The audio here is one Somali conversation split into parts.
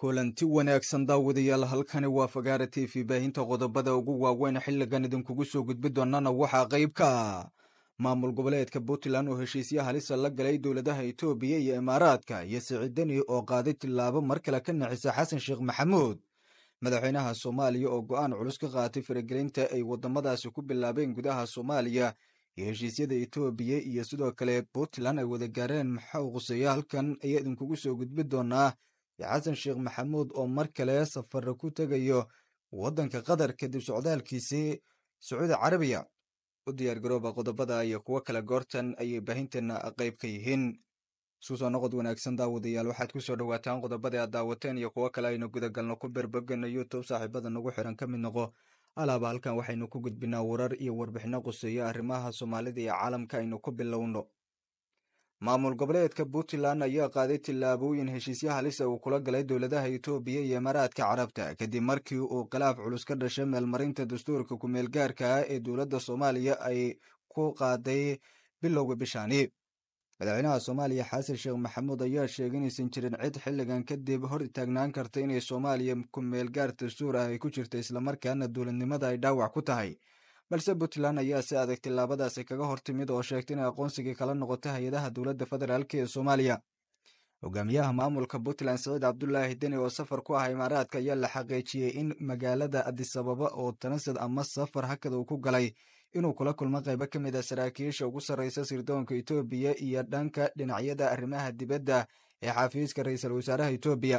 kulanti wanaagsan daawadayaal halkani waa fagaara t v baahinta qodobada ugu waaweyn xilligan idinkugu soo gudbi doonana waxaa qayb ka ah maamul goboleedka puntland oo heshiisya halisa la galay dowladaha etoobiya iyo imaaraadka iyo siciidani oo qaaday tilaabo mar kale ka nixisa xasan sheekh maxamuud madaxweynaha soomaaliya oo go'aan culus ka qaatay faragelinta ay waddamadaasi ku bilaabeen gudaha soomaaliya iyo heshiisyada etoobiya iyo sidoo kale puntland ay wada gaareen maxaa u quseeya halkan ayaa idinkugu soo gudbi doonaa iyo xasan sheekh maxamuud oo mar kale safara ku tegayo waddanka qatar kadib socdaalkiisii sacuudi carabiya u diyaar garooba qodobada iyo kuwo kale goortan ayay baahinteenna qayb ka yihiin isku soo noqod wanaagsan daawadayaal waxaad ku soo dhowaataan qodobada aad daawateen iyo kuwo kale aynu gudagalno ku berbegano youtube saaxiibada nagu xiran ka mid noqo alaaba halkan waxaynu ku gudbinaa warar iyo warbixino quseeya arrimaha soomaalida iyo caalamka aynu ku bilowno maamul goboleedka puntland ayaa qaaday tallaabooyin heshiisyo halisa ah uu kula galay dowladaha etoobiya iyo imaaraadka carabta kadib markii uu khilaaf culus ka dhashay meelmarinta dastuurka ku-meelgaarka ah ee dowladda soomaaliya ay ku qaaday bilowga bishaani madaxweynaha soomaaliya xasan sheekh maxamuud ayaa sheegay inaysan jirin cid xilligan kadib hor taagnaan karta inay soomaaliya ku-meelgaar dastuur ah ay ku jirta islamarkaana dowladnimada ay dhaawac ku tahay balse puntland ayaa si adag tilaabadaasi kaga hortimid oo sheegtay inay aqoonsigii kala noqotay hay-adaha dowladda federaalk ee soomaaliya hogaamiyaha maamulka puntland saciid cabdulaahi deni oo safar ku ah imaaraadka ayaa la xaqiijiyey in magaalada adisababa oo tanasid ama safar hakada uu ku galay inuu kula kulmo qaybo ka mid a ah saraakiisha ugu sarraysa sirdoonka etoobiya iyo dhanka dhinacyada arrimaha dibadda ee xafiiska ra-iisul wasaaraha etoobiya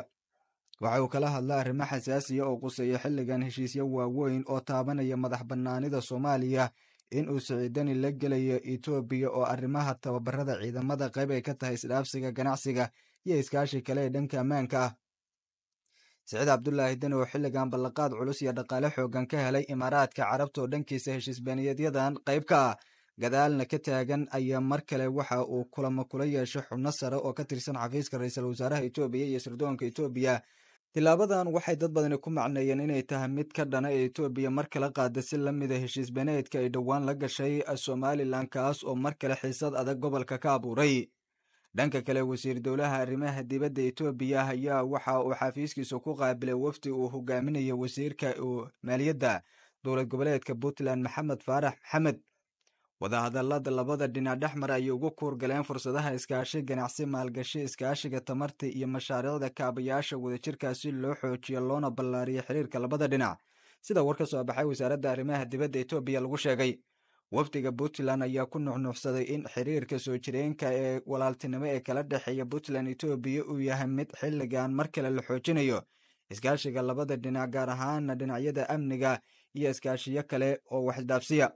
waxa uu kala hadla arrimo xasaasiya ah oo quseeya xilligan heshiisyo waaweyn oo taabanaya madax bannaanida soomaaliya in uu siciidani la gelayo etoobiya oo arrimaha tababarada ciidamada qayb ay ka tahay isdhaafsiga ganacsiga iyo iskaashi kale ee dhanka ammaanka ah siciid cabdulaahi deni oo xilligan ballaqaad culus iyo dhaqaale xooggan ka helay imaaraadka carabta oo dhankiisa heshiisbeeniyaedyadan qayb ka ah gadaalna ka taagan ayaa mar kale waxa uu kulamo kula yeeshay xubno sare oo ka tirsan xafiiska ra-iisul wasaaraha etoobiya iyo sirdoonka etoobiya tilaabadan waxay dad badani ku macneeyeen inay tahay mid ka dhana ee etoobiya mar kale qaada si la mida ah heshiis beneedka ay dhowaan la gashay somalilan kaas oo mar kale xiisad adag gobolka ka abuuray dhanka kale wasiir dowlaha arrimaha dibadda etoobiya ayaa waxa uu xafiiskiisa ku qaabilay wafdi uu hogaaminaya wasiirka maaliyadda dowlad goboleedka puntland maxamed faarax maxamed wadahadallada labada dhinac dhexmar ayay ugu kuurgaleen fursadaha iskaashi ganacsi maalgashi iskaashiga tamarta iyo mashaariicda kaabayaasha wadajirkaa si loo xoojiyo loona ballaariyo xiriirka labada dhinac sida war ka soo baxay wasaaradda arrimaha dibadda etoobiya lagu sheegay wafdiga puntland ayaa ku nuxnuxsaday in xiriirka soo jireenka ee walaaltinimo ee kala dhexeeya puntland etoobiya uu yahay mid xilligan mar kale la xoojinayo iskaashiga labada dhinac gaar ahaana dhinacyada amniga iyo iskaashiyo kale oo waxsdhaabsiya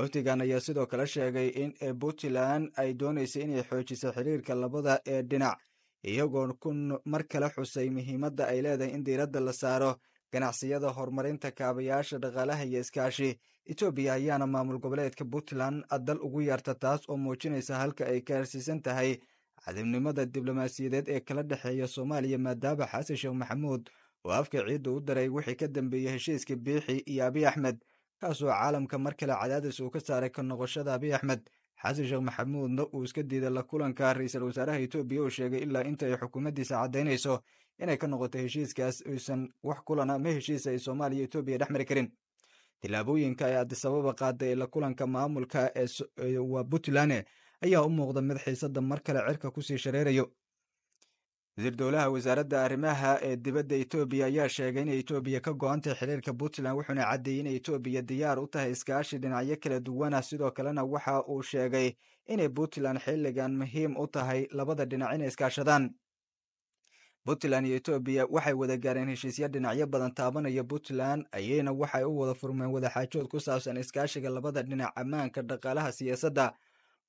codsigan ayaa sidoo kale sheegay in puntland ay doonaysay inay xoojiso xiriirka labada ee dhinac iyagoo kun mar kale xusay muhiimadda ay leedahay in diiradda la saaro ganacsiyada horumarinta kaabayaasha dhaqaalaha iyo iskaashi etoobiya ayaana maamul goboleedka puntland dal ugu yeerta taas oo muujinaysa halka ay gaarsiisan tahay cadibnimada diblomaasiyadeed ee kala dhexeeya soomaaliya maadaama xasan sheekh maxamuud oo afka ciidda u daray wixii ka dambeeyey heshiiska biixi iyo abiy axmed kaasoo caalamka mar kale cadaadis uu ka saaray ka noqoshada abiy axmed xasan sheekh maxamuudna uu iska diiday la kulanka ra-iisul wasaaraha etoobiya uu sheegay ilaa inta ay xukuumaddiisa caddaynayso inay ka noqoto heshiiskaas uysan wax kulana ma heshiisa ay soomaaliya iyo etoobiya dhex mari karin tillaabooyinka ay adisababa qaaday la kulanka maamulka ee waa puntland ayaa u muuqda mid xiisadda mar kale cirka kusii shareerayo wasiirdowlaha wasaaradda arrimaha ee dibadda etoobiya ayaa sheegay inay etoobiya ka go-an tahay xiriirka puntland wuxuuna caddeeyey inay etoobiya diyaar u tahay iskaashi dhinacyo kala duwana sidoo kalena waxa uu sheegay inay puntland xilligan muhiim u tahay labada dhinac inay iskaashadaan puntland iyo etoobiya waxay wada gaareen heshiisyo dhinacyo badan taabanaya puntland ayayna waxay u wada furmeen wadaxaajood ku saabsan iskaashiga labada dhinac ammaanka dhaqaalaha siyaasadda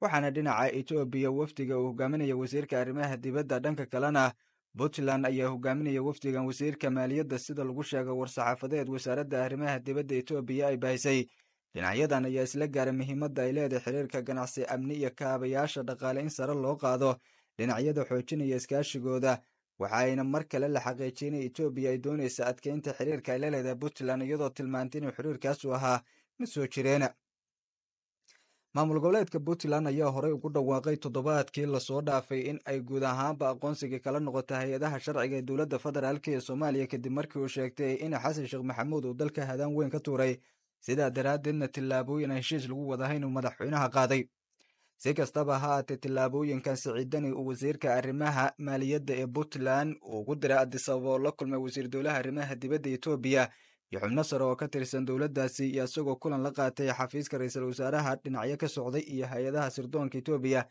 waxaana dhinaca etoobiya wafdiga uu hogaaminaya wasiirka arrimaha dibadda dhanka kalena puntland ayaa hogaaminaya wafdigan wasiirka maaliyadda sida lagu sheegay war-saxaafadeed wasaaradda arrimaha dibadda etoobiya ay baahisay dhinacyadan ayaa isla gaaray muhiimadda ay leedahay xiriirka ganacsi amni iyo kaabayaasha dhaqaale in sare loo qaado dhinacyada xoojinaya iskaashigooda waxa ayna mar kale la xaqiijiyay in etoobiya ay doonaysa adkaynta xiriirka ay la leedahay puntland iyadoo tilmaantay inuu xiriirkaasu ahaa ma soo jireena maamul goboleedka puntland ayaa horey ugu dhawaaqay toddobaadkii lasoo dhaafay in ay guud ahaanba aqoonsigii kala noqotay hay-adaha sharciga ee dowladda federaalk ee soomaaliya kadib markii uu sheegtay in xasan sheekh maxamuud uu dalka hadaan weyn ka tuuray sidaa daraaddeedna tillaabooyin ay heshiis lagu wadaha inuu madaxweynaha qaaday si kastaba ha aatee tillaabooyinkan siciidani uu wasiirka arrimaha maaliyadda ee puntland uu ugu diray adisababo la kulmay wasiir dowlaha arrimaha dibadda etoobiya iyo xubno oo ka tirsan dowladdaasi iyo isagoo kulan la qaatay xafiiska ra-iisul wasaaraha dhinacyo ka socday iyo hay-adaha sirdoonka etoobiya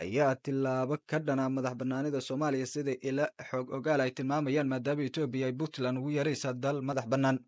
ayaa tilaabo ka dhanaa madax bannaanida soomaaliya sida ila xoog ogaal ay tilmaamayaan maadaama etoobiya ay puntland ugu yeeraysa dal madax bannaan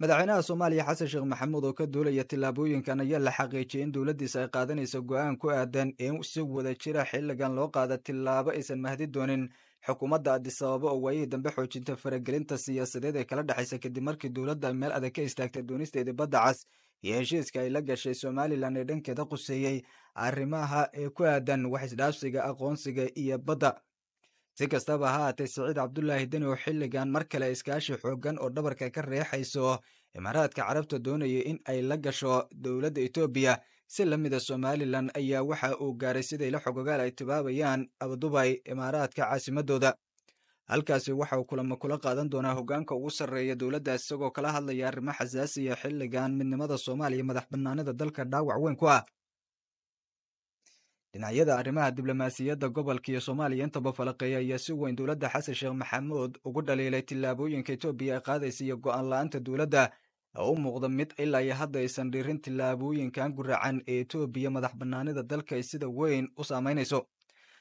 madaxweynaha soomaaliya xasan sheekh maxamuud oo ka duulaya tilaabooyinkan ayaa la xaqiijiyay in dowladdiis ay qaadanaysa go-aan ku aadan in si wada jira ah xilligan loo qaada tilaabo aysan mahdi doonin xukuumadda adisababo oo waayihii dambe xoojinta faragelinta siyaasadeed ee kala dhexaysa kadib markii dowladda meel adag ka istaagtay duunisteedii badda cas iyo heshiiska ay la gashay somalilan ee dhankeeda quseeyey arrimaha ee ku aadan wax isdhaafsiga aqoonsiga iyo badda si kastaba ha haatee saciid cabdulaahi deni oo xilligan mar kale iskaashi xooggan oo dhabarka ka reexayso imaaraadka carabta doonaya in ay la gasho dowladda etoobiya si la mid a ah somalilan ayaa waxa uu gaaray siday la xogogaal ay tibaabayaan abadubay imaaraadka caasimaddooda halkaasi waxa uu kulamo kula qaadan doonaa hoggaanka ugu sarreeya dowladdaas isagoo kala hadlaya arrimo xasaasiya xilligan midnimada soomaaliya madax bannaanida dalka dhaawac weyn ku ah dhinacyada arrimaha diblomaasiyadda gobolka iyo soomaaliya intaba falaqeeya ayaa si weyn dowladda xasan sheekh maxamuud ugu dhaliilay tillaabooyinka etoobiya ay qaadaysa iyo go'aan la-aanta dowladda oo u muuqda mid ilaa iyo hadda aysan dhirin tillaabooyinkan guracan ee etoobiya madax bannaanida dalka ay sida weyn u saamaynayso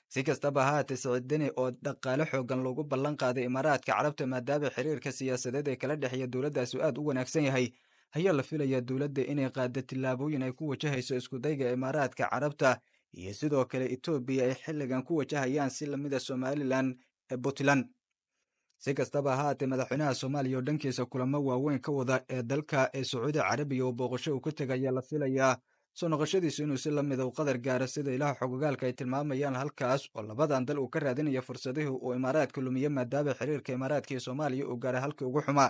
si kastaba haatee sicidini oo dhaqaale xoogan loogu ballan qaaday imaaraadka carabta maadaama xiriirka siyaasadeed ee kala dhexeeya dowladdaasi aad u wanaagsan yahay ayaa la filayaa dowladda inay qaada tillaabooyin ay ku wajahayso iskudayga imaaraadka carabta iyo sidoo kale etoobiya ay xilligan ku wajahayaan si lamida ah somalilan ee puntland si kastaba haatee madaxweynaha soomaaliya oo dhankiisa kulamo waaweyn ka wada ee dalka ee sacuudi carabiya oo booqasho uu ka ayaa la filayaa soo noqoshadiisu inuu si la mida ah u qadar gaaro sida ilaha xogogaalka ay tilmaamayaan halkaas oo labadan dal uu ka raadinaya fursadihii uu imaaraadka lumiye maadaaba xiriirka imaaraadka iyo soomaaliya uu gaaray halkii ugu xumaa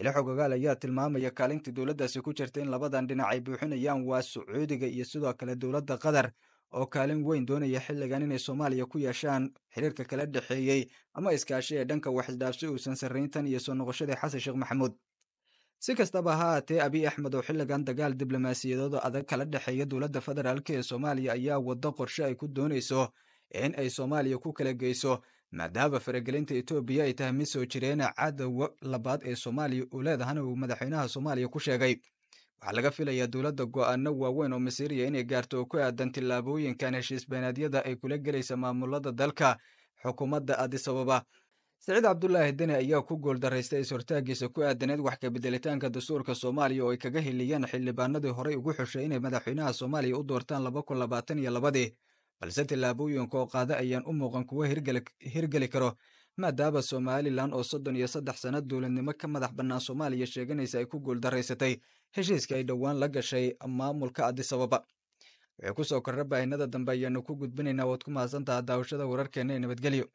ilaa xogogaal ayaa tilmaamaya kaalintii dowladdaasi ku jirtay in labadan dhinac ay buuxinayaan waa sacuudiga iyo sidoo kale dowladda qatar oo kaalin weyn doonaya xilligan inay soomaaliya ku yeeshaan xiriirka kala dhexeeyey ama iskaashi ee dhanka waxisdhaafsi uusan sarrayntan iyo soo noqoshadii xasan sheekh maxamuud si kastaba ha haatee abiy axmed oo xilligan dagaal diblomaasiyadeed oo adag kala dhexeeya dowladda federaalk ee soomaaliya ayaa waddo qorshe ay ku doonayso in ay soomaaliya ku kala geyso maadaama faragelinta etoobiya ay tahay mid soo jireena cadawa labaad ee soomaaliya uu leedahana uu madaxweynaha soomaaliya ku sheegay waxaa laga filayaa dowladda go'aano waaweyn oo masiiriya inay gaarto oo ku aadan tillaabooyinkan heshiis beenaadyada ay kula gelaysa maamulada dalka xukuumadda adisababa saciid cabdulaahi deni ayaa ku guuldaraystay is-hortaagiisa ku aadaneed wax kabeddelitaanka dastuurka soomaaliya oo ay kaga heliyeen xildhibaanadii horay ugu xushay inay madaxweynaha soomaaliya u doortaan laba kun labaatan iyo labadii balse tillaabooyinka oo qaada ayaan u muuqan kuwa hirgeli karo maadaaba somalilan oo soddon iyo saddex sanna dowladnimo ka madax bannaan soomaaliya sheeganaysa ay ku guuldaraysatay heshiiska ay dhowaan la gashay maamulka adisababa wixii ku soo korra baahinada dambe ayaanu ku gudbinaynaa waad ku mahadsantaha daawashada wararkeenna ee nabadgelyo